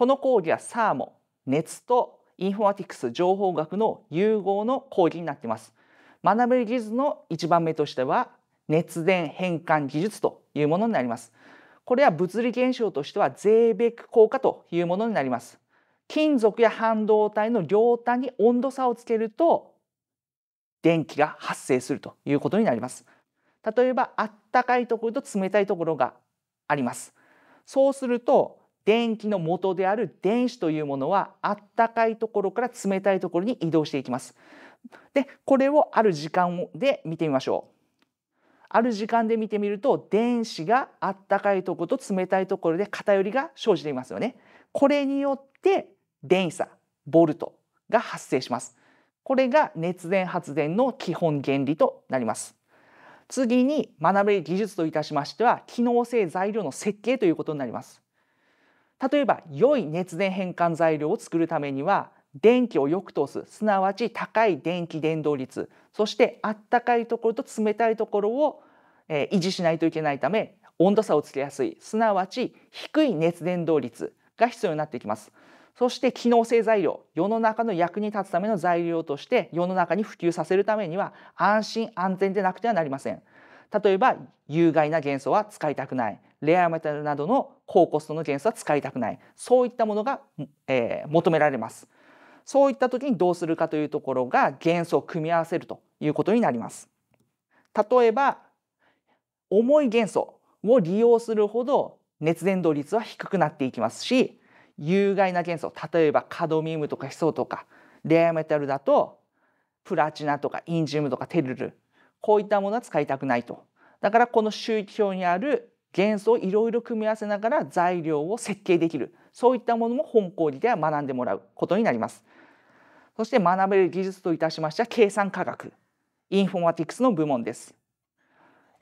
この講義は s ー r 熱とインフォマティクス情報学の融合の講義になっています。学べる技術の1番目としては熱電変換技術というものになります。これは物理現象としてはゼーベック効果というものになります。金属や半導体の両端に温度差をつけると電気が発生するということになります。例えばあったかいところと冷たいところがあります。そうすると電気の元である電子というものはあったかいところから冷たいところに移動していきます。でこれをある時間で見てみましょう。ある時間で見てみると電子があったかいところと冷たいところで偏りが生じていますよね。これによって電位差ボルトが発生します。これが熱電発電の基本原理となります。次に学べる技術といたしましては機能性材料の設計ということになります。例えば良い熱電変換材料を作るためには電気をよく通すすなわち高い電気伝導率そしてあったかいところと冷たいところを、え維持しないといけないため温度差をつけやすいすなわち低い熱伝導率が必要になってきます。そして機能性材料世の中の役に立つための材料として世の中に普及させるためには安心安全でなくてはなりません。例えば有害な元素は使いたくないレアメタルなどの高コストの元素は使いたくないそういったものが、えー、求められますそういった時にどうするかというところが元素を組み合わせるということになります例えば重い元素を利用するほど熱伝導率は低くなっていきますし有害な元素例えばカドミウムとかヒ素とかレアメタルだとプラチナとかインジウムとかテルルこういったものは使いたくないと。だからこの周期表にある元素をいろいろ組み合わせながら材料を設計できるそういったものも本講義では学んでもらうことになります。そして学べる技術といたしましては計算科学インフォマティクスの部門です。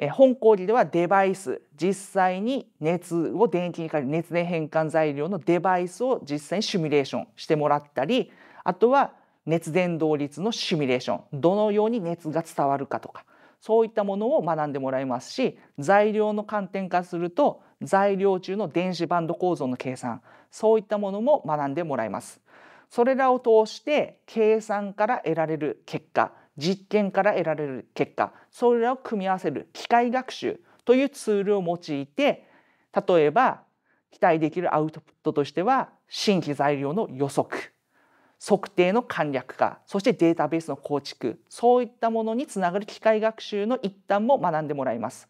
え本講義ではデバイス実際に熱を電気に変える熱電変換材料のデバイスを実際にシミュレーションしてもらったりあとは熱伝導率のシミュレーションどのように熱が伝わるかとかそういったものを学んでもらいますし材料の観点からすると材料中の電子バンド構造の計算そういったものも学んでもらいます。それらを通して計算から得られる結果実験から得られる結果それらを組み合わせる機械学習というツールを用いて例えば期待できるアウトプットとしては新規材料の予測測定の簡略化そしてデータベースの構築そういったものにつながる機械学習の一端も学んでもらいます。